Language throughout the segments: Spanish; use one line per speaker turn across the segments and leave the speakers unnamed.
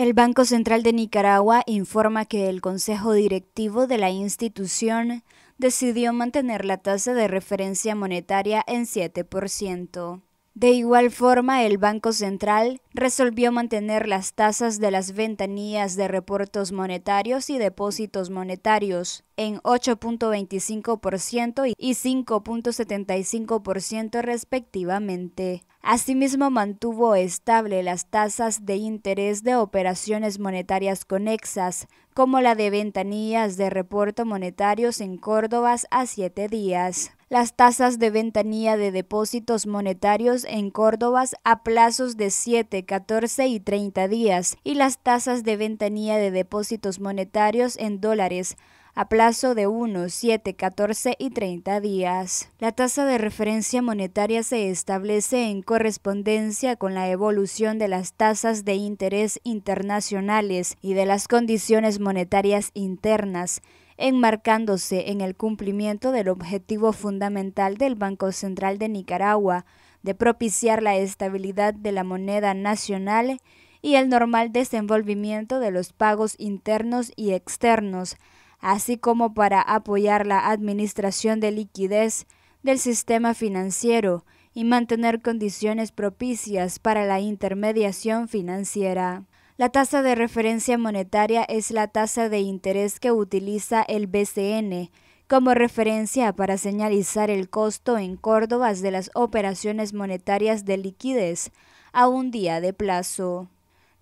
El Banco Central de Nicaragua informa que el Consejo Directivo de la institución decidió mantener la tasa de referencia monetaria en 7%. De igual forma, el Banco Central resolvió mantener las tasas de las ventanillas de reportos monetarios y depósitos monetarios en 8.25% y 5.75% respectivamente. Asimismo, mantuvo estable las tasas de interés de operaciones monetarias conexas, como la de ventanillas de reporto monetarios en Córdoba a 7 días las tasas de ventanilla de depósitos monetarios en Córdoba a plazos de 7, 14 y 30 días y las tasas de ventanilla de depósitos monetarios en dólares a plazo de 1, 7, 14 y 30 días. La tasa de referencia monetaria se establece en correspondencia con la evolución de las tasas de interés internacionales y de las condiciones monetarias internas enmarcándose en el cumplimiento del objetivo fundamental del Banco Central de Nicaragua de propiciar la estabilidad de la moneda nacional y el normal desenvolvimiento de los pagos internos y externos, así como para apoyar la administración de liquidez del sistema financiero y mantener condiciones propicias para la intermediación financiera. La tasa de referencia monetaria es la tasa de interés que utiliza el BCN como referencia para señalizar el costo en Córdoba de las operaciones monetarias de liquidez a un día de plazo.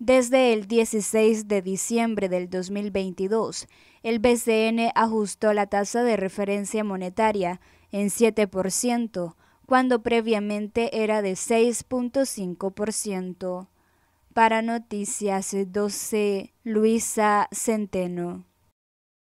Desde el 16 de diciembre del 2022, el BCN ajustó la tasa de referencia monetaria en 7%, cuando previamente era de 6.5%. Para Noticias 12, Luisa Centeno.